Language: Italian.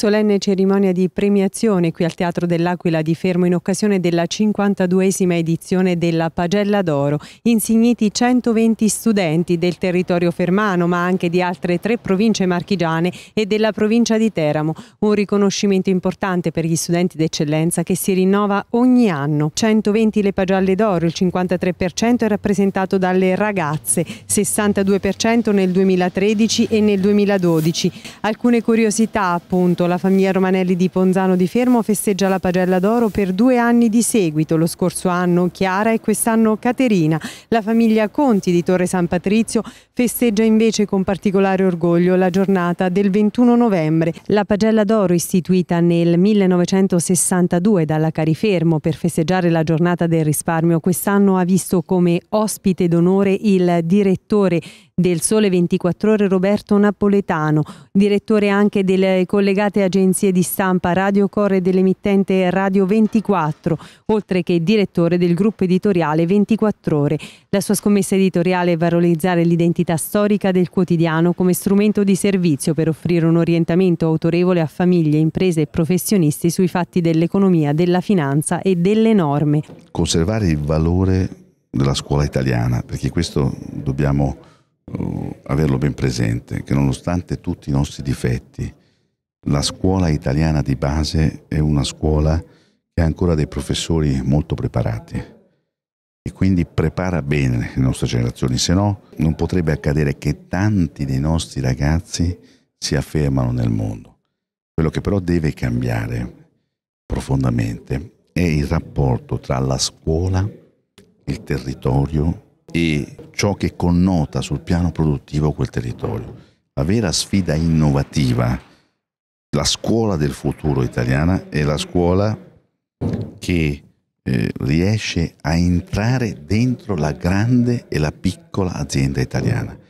Solenne cerimonia di premiazione qui al Teatro dell'Aquila di Fermo in occasione della 52esima edizione della Pagella d'Oro, insigniti 120 studenti del territorio fermano ma anche di altre tre province marchigiane e della provincia di Teramo, un riconoscimento importante per gli studenti d'eccellenza che si rinnova ogni anno. 120 le Pagelle d'Oro, il 53% è rappresentato dalle ragazze, 62% nel 2013 e nel 2012. Alcune curiosità appunto la famiglia Romanelli di Ponzano di Fermo festeggia la pagella d'oro per due anni di seguito, lo scorso anno Chiara e quest'anno Caterina. La famiglia Conti di Torre San Patrizio festeggia invece con particolare orgoglio la giornata del 21 novembre. La pagella d'oro istituita nel 1962 dalla Carifermo per festeggiare la giornata del risparmio quest'anno ha visto come ospite d'onore il direttore del Sole 24 Ore Roberto Napoletano, direttore anche delle collegate agenzie di stampa Radio Core e dell'emittente Radio 24, oltre che direttore del gruppo editoriale 24 Ore. La sua scommessa editoriale è valorizzare l'identità storica del quotidiano come strumento di servizio per offrire un orientamento autorevole a famiglie, imprese e professionisti sui fatti dell'economia, della finanza e delle norme. Conservare il valore della scuola italiana, perché questo dobbiamo eh, averlo ben presente, che nonostante tutti i nostri difetti, la scuola italiana di base è una scuola che ha ancora dei professori molto preparati e quindi prepara bene le nostre generazioni, se no non potrebbe accadere che tanti dei nostri ragazzi si affermano nel mondo. Quello che però deve cambiare profondamente è il rapporto tra la scuola, il territorio e ciò che connota sul piano produttivo quel territorio. La vera sfida innovativa, la scuola del futuro italiana è la scuola che eh, riesce a entrare dentro la grande e la piccola azienda italiana